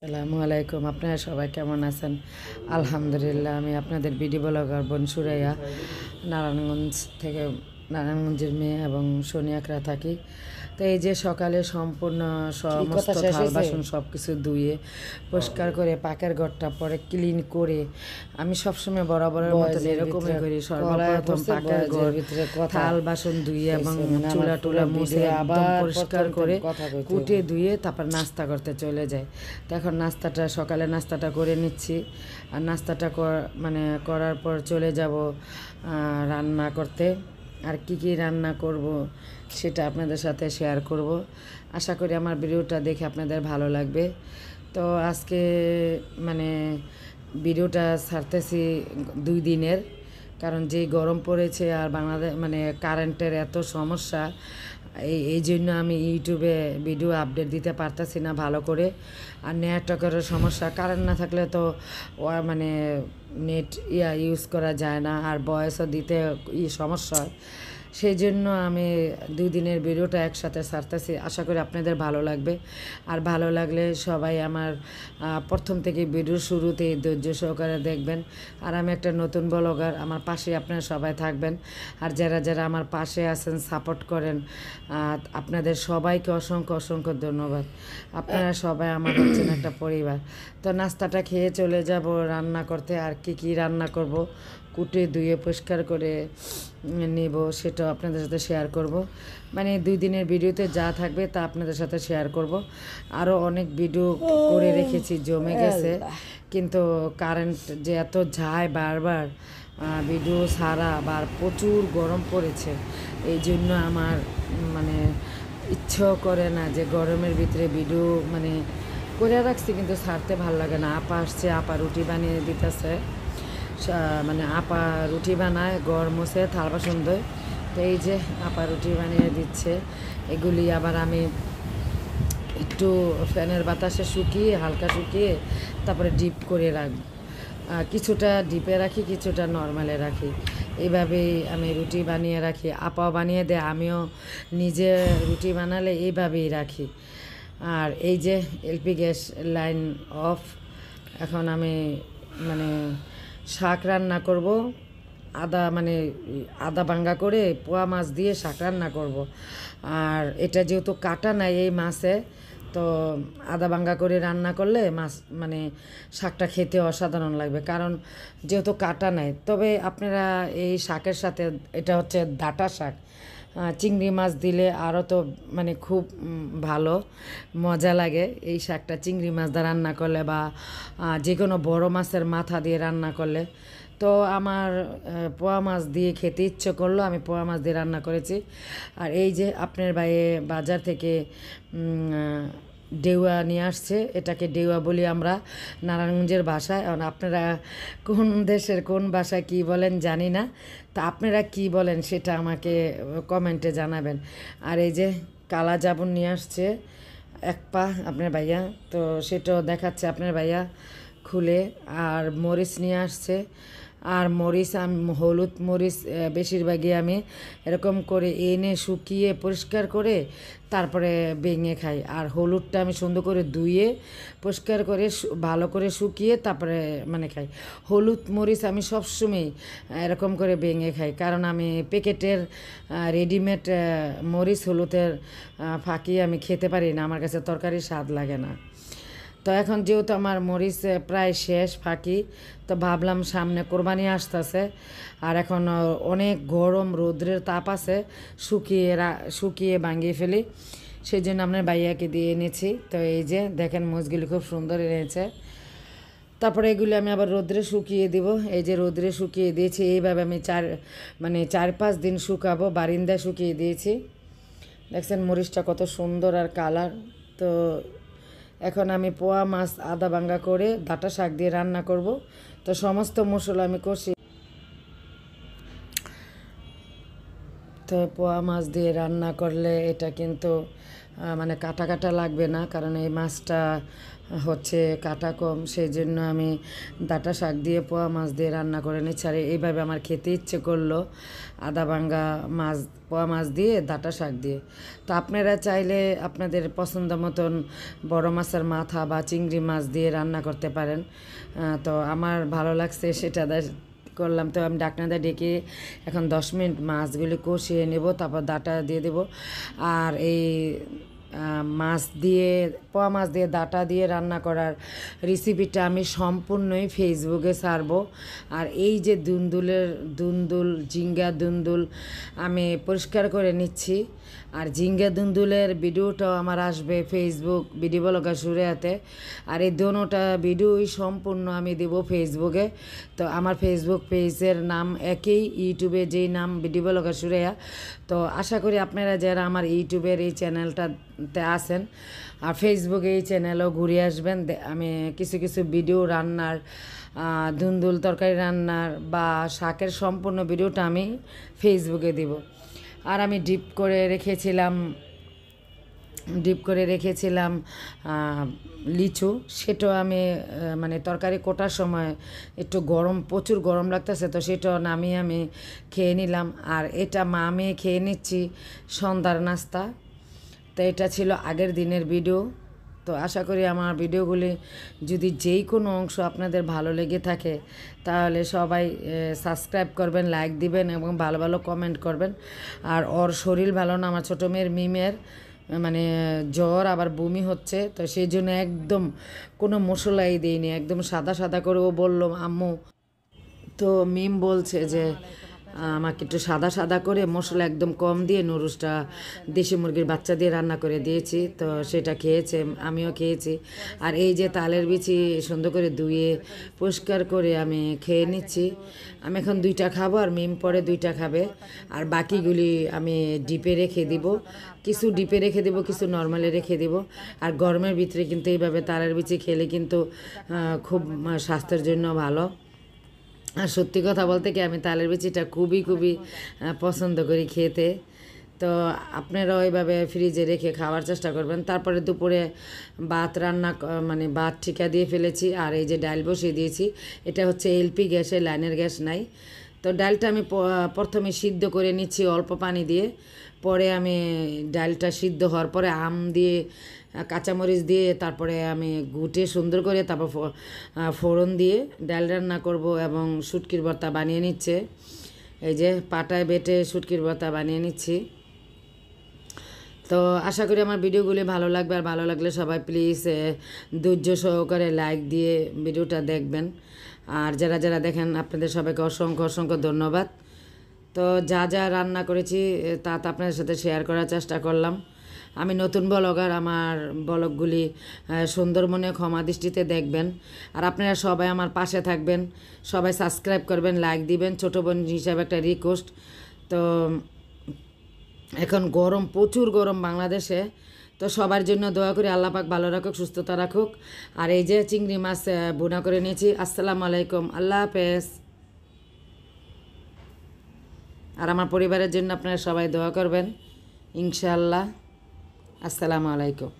আসসালামু আলাইকুম আপনারা সবাই কেমন আছেন আলহামদুলিল্লাহ আমি আপনাদের বিডি ব্লগার বোন সুরাইয়া নারায়ণগঞ্জ থেকে নারায়ণগঞ্জের মেয়ে এবং সোনিয়াকরা থাকি তো এই যে সকালে সম্পূর্ণ সমস্ত থাল বাসন সব কিছু ধুয়ে পরিষ্কার করে পাকের ঘরটা পরে ক্লিন করে আমি সবসময় বরাবরের মতো এরকমই করি সর্বপ্রথম পাকের ঘর থাল বাসন ধুয়ে এবং চুলা টুলা মুছে আবার পরিষ্কার করে কুটে ধুয়ে তারপর নাস্তা করতে চলে যায় তো এখন নাস্তাটা সকালে নাস্তাটা করে নিচ্ছি আর নাস্তাটা মানে করার পর চলে যাব রান্না করতে আর কি কি রান্না করব সেটা আপনাদের সাথে শেয়ার করব আশা করি আমার ভিডিওটা দেখে আপনাদের ভালো লাগবে তো আজকে মানে ভিডিওটা ছাড়তেছি দুই দিনের কারণ যে গরম পড়েছে আর বাংলাদেশ মানে কারেন্টের এত সমস্যা এই এই জন্য আমি ইউটিউবে ভিডিও আপডেট দিতে পারতেছি না ভালো করে আর নেটওয়ার্কেরও সমস্যা কারেন্ট না থাকলে তো মানে নেট ইয়া ইউজ করা যায় না আর বয়সও দিতে ই সমস্যা হয় সেই জন্য আমি দুদিনের ভিডিওটা একসাথে সারতেছি আশা করি আপনাদের ভালো লাগবে আর ভালো লাগলে সবাই আমার প্রথম থেকে ভিডিও শুরুতেই ধৈর্য সহকারে দেখবেন আর আমি একটা নতুন ব্লগার আমার পাশে আপনারা সবাই থাকবেন আর যারা যারা আমার পাশে আছেন সাপোর্ট করেন আপনাদের সবাইকে অসংখ্য অসংখ্য ধন্যবাদ আপনারা সবাই আমার হচ্ছেন একটা পরিবার তো নাস্তাটা খেয়ে চলে যাব রান্না করতে আর কি কি রান্না করব কুটে ধুয়ে পরিষ্কার করে নেব সেটাও আপনাদের সাথে শেয়ার করব। মানে দুই দিনের ভিডিওতে যা থাকবে তা আপনাদের সাথে শেয়ার করব। আরও অনেক ভিডিও করে রেখেছি জমে গেছে কিন্তু কারেন্ট যে এত যায় বারবার ভিডিও সারা বার প্রচুর গরম পড়েছে এই জন্য আমার মানে ইচ্ছাও করে না যে গরমের ভিতরে ভিডিও মানে করে রাখছি কিন্তু সারতে ভাল লাগে না আপা আসছে আপা রুটি বানিয়ে দিতেছে মানে আপা রুটি বানায় গড় মুছে থাল বাসন ধোয় তো এই যে আপা রুটি বানিয়ে দিচ্ছে এগুলি আবার আমি একটু ফ্যানের বাতাসে শুকিয়ে হালকা শুকিয়ে তারপরে ডিপ করে রাখ কিছুটা ডিপে রাখি কিছুটা নর্মালে রাখি এইভাবেই আমি রুটি বানিয়ে রাখি আপাও বানিয়ে দেয় আমিও নিজে রুটি বানালে এইভাবেই রাখি আর এই যে এলপি গ্যাস লাইন অফ এখন আমি মানে শাক রান্না করব আদা মানে আদা ভাঙ্গা করে পোয়া মাছ দিয়ে শাক রান্না করব আর এটা যেহেতু কাটা নাই এই মাছে তো আদা ভাঙ্গা করে রান্না করলে মাছ মানে শাকটা খেতে অসাধারণ লাগবে কারণ যেহেতু কাটা নাই তবে আপনারা এই শাকের সাথে এটা হচ্ছে ডাটা শাক চিংড়ি মাছ দিলে আরও তো মানে খুব ভালো মজা লাগে এই শাকটা চিংড়ি মাছ দিয়ে রান্না করলে বা যে কোনো বড় মাছের মাথা দিয়ে রান্না করলে তো আমার পোয়া মাছ দিয়ে খেতে ইচ্ছে করলো আমি পোয়া মাছ দিয়ে রান্না করেছি আর এই যে আপনার বাইরে বাজার থেকে ডেউয়া নিয়ে আসছে এটাকে ডেউয়া বলি আমরা নারায়ণগঞ্জের ভাষায় কারণ আপনারা কোন দেশের কোন ভাষায় কি বলেন জানি না তা আপনারা কি বলেন সেটা আমাকে কমেন্টে জানাবেন আর এই যে কালা জাবুন নিয়ে আসছে এক পা আপনার ভাইয়া তো সেটাও দেখাচ্ছে আপনার ভাইয়া খুলে আর মরিচ নিয়ে আসছে আর মরিচ আমি হলুদ মরিচ বেশিরভাগই আমি এরকম করে এনে শুকিয়ে পরিষ্কার করে তারপরে ভেঙে খাই আর হলুদটা আমি সুন্দর করে ধুয়ে পরিষ্কার করে ভালো করে শুকিয়ে তারপরে মানে খাই হলুদ মরিচ আমি সবসময় এরকম করে ভেঙে খাই কারণ আমি প্যাকেটের রেডিমেড মরিচ হলুদের ফাঁকি আমি খেতে পারি না আমার কাছে তরকারি স্বাদ লাগে না তো এখন যেহেতু আমার মরিচ প্রায় শেষ ফাঁকি তো ভাবলাম সামনে কোরবানি আসতেছে আর এখন অনেক গরম রৌদ্রের তাপ আছে শুকিয়ে শুকিয়ে ভাঙিয়ে ফেলি সেই জন্য আপনার ভাইয়াকে দিয়ে এনেছি তো এই যে দেখেন মরিচগুলি খুব সুন্দর এনেছে তারপরে এগুলি আমি আবার রোদ্রে শুকিয়ে দিব এই যে রোদ্রে শুকিয়ে দিয়েছি এইভাবে আমি চার মানে চার পাঁচ দিন শুকাবো বারিন্দা শুকিয়ে দিয়েছি দেখছেন মরিচটা কত সুন্দর আর কালার তো এখন আমি পোয়া মাছ আদা ভাঙ্গা করে ডাটা শাক দিয়ে রান্না করব তো সমস্ত মশলা আমি কষি তো পোয়া মাছ দিয়ে রান্না করলে এটা কিন্তু মানে কাটা কাটা লাগবে না কারণ এই মাছটা হচ্ছে কাটা কম সেই জন্য আমি ডাটা শাক দিয়ে পোয়া মাছ দিয়ে রান্না করে নিচ্ছি আর এইভাবে আমার খেতে ইচ্ছে করলো আদা ভাঙ্গা মাছ পোয়া মাছ দিয়ে ডাটা শাক দিয়ে তো আপনারা চাইলে আপনাদের পছন্দ মতন বড় মাছের মাথা বা চিংড়ি মাছ দিয়ে রান্না করতে পারেন তো আমার ভালো লাগছে সেটা করলাম তো আমি ডাকনাদা ডেকে এখন দশ মিনিট মাছগুলি কষিয়ে নেব তারপর দাটা দিয়ে দেব আর এই মাছ দিয়ে পোয়া মাছ দিয়ে ডাটা দিয়ে রান্না করার রেসিপিটা আমি সম্পূর্ণই ফেসবুকে ছাড়ব আর এই যে দুন্দুলের দুন্দুল জিঙ্গা দুন্দুল আমি পরিষ্কার করে নিচ্ছি আর জিঙ্গা দুন্দুলের ভিডিওটাও আমার আসবে ফেসবুক ভিডিও বলকা সুরেয়াতে আর এই দোনোটা ভিডিওই সম্পূর্ণ আমি দেব ফেসবুকে তো আমার ফেসবুক পেজের নাম একই ইউটিউবে যেই নাম ভিডিও বলকা সুরেয়া তো আশা করি আপনারা যারা আমার ইউটিউবের এই চ্যানেলটা তে আসেন আর ফেসবুকে এই চ্যানেলও ঘুরে আসবেন আমি কিছু কিছু ভিডিও রান্নার ধুন্দুল তরকারি রান্নার বা শাকের সম্পূর্ণ ভিডিওটা আমি ফেসবুকে দিব আর আমি ডিপ করে রেখেছিলাম ডিপ করে রেখেছিলাম লিচু সেটাও আমি মানে তরকারি কোটার সময় একটু গরম প্রচুর গরম লাগতেছে তো সেটা নামিয়ে আমি খেয়ে নিলাম আর এটা মা আমি খেয়ে নিচ্ছি সন্ধ্যার নাস্তা তো এটা ছিল আগের দিনের ভিডিও তো আশা করি আমার ভিডিওগুলি যদি যেই কোনো অংশ আপনাদের ভালো লেগে থাকে তাহলে সবাই সাবস্ক্রাইব করবেন লাইক দিবেন এবং ভালো ভালো কমেন্ট করবেন আর ওর শরীর ভালো না আমার ছোটো মেয়ের মিমের মানে জ্বর আবার বমি হচ্ছে তো সেই জন্য একদম কোনো মশলাই দিইনি একদম সাদা সাদা করে ও বললো আম্মু তো মিম বলছে যে আমাকে একটু সাদা সাদা করে মশলা একদম কম দিয়ে নুরুসটা দেশি মুরগির বাচ্চা দিয়ে রান্না করে দিয়েছি তো সেটা খেয়েছে আমিও খেয়েছি আর এই যে তালের বিচি সুন্দর করে ধুয়ে পরিষ্কার করে আমি খেয়ে নিচ্ছি আমি এখন দুইটা খাবো আর মিম পরে দুইটা খাবে আর বাকিগুলি আমি ডিপে রেখে দিব কিছু ডিপে রেখে দিব কিছু নর্মালে রেখে দেব আর গরমের ভিতরে কিন্তু এইভাবে তালের বিচি খেলে কিন্তু খুব স্বাস্থ্যের জন্য ভালো আর সত্যি কথা বলতে কি আমি তালের বিচিটা খুবই খুবই পছন্দ করি খেতে তো আপনারা ওইভাবে ফ্রিজে রেখে খাওয়ার চেষ্টা করবেন তারপরে দুপুরে ভাত রান্না মানে ভাত ঠিকা দিয়ে ফেলেছি আর এই যে ডাল বসিয়ে দিয়েছি এটা হচ্ছে এলপি গ্যাসে লাইনের গ্যাস নাই তো ডালটা আমি প্রথমে সিদ্ধ করে নিচ্ছি অল্প পানি দিয়ে পরে আমি ডালটা সিদ্ধ হওয়ার পরে আম দিয়ে কাঁচামরিচ দিয়ে তারপরে আমি গুটে সুন্দর করে তারপর ফোড়ন দিয়ে ডাল রান্না করব এবং শুটকির ভর্তা বানিয়ে নিচ্ছে এই যে পাটায় বেটে শুটকির ভর্তা বানিয়ে নিচ্ছি তো আশা করি আমার ভিডিওগুলি ভালো লাগবে আর ভালো লাগলে সবাই প্লিজ ধৈর্য সহকারে লাইক দিয়ে ভিডিওটা দেখবেন আর যারা যারা দেখেন আপনাদের সবাইকে অসংখ্য অসংখ্য ধন্যবাদ তো যা যা রান্না করেছি তা তা আপনাদের সাথে শেয়ার করার চেষ্টা করলাম আমি নতুন ব্লগার আমার ব্লগগুলি সুন্দর মনে ক্ষমা দৃষ্টিতে দেখবেন আর আপনারা সবাই আমার পাশে থাকবেন সবাই সাবস্ক্রাইব করবেন লাইক দিবেন ছোটো বোন হিসাবে একটা রিকোয়েস্ট তো এখন গরম প্রচুর গরম বাংলাদেশে তো সবার জন্য দোয়া করি আল্লাপাক ভালো রাখুক সুস্থতা রাখুক আর এই যে চিংড়ি মাছ বোনা করে নিয়েছি আসসালামু আলাইকুম আল্লাহ হাফেজ আর আমার পরিবারের জন্য আপনারা সবাই দোয়া করবেন ইনশাআল্লাহ As-salamu alaikum.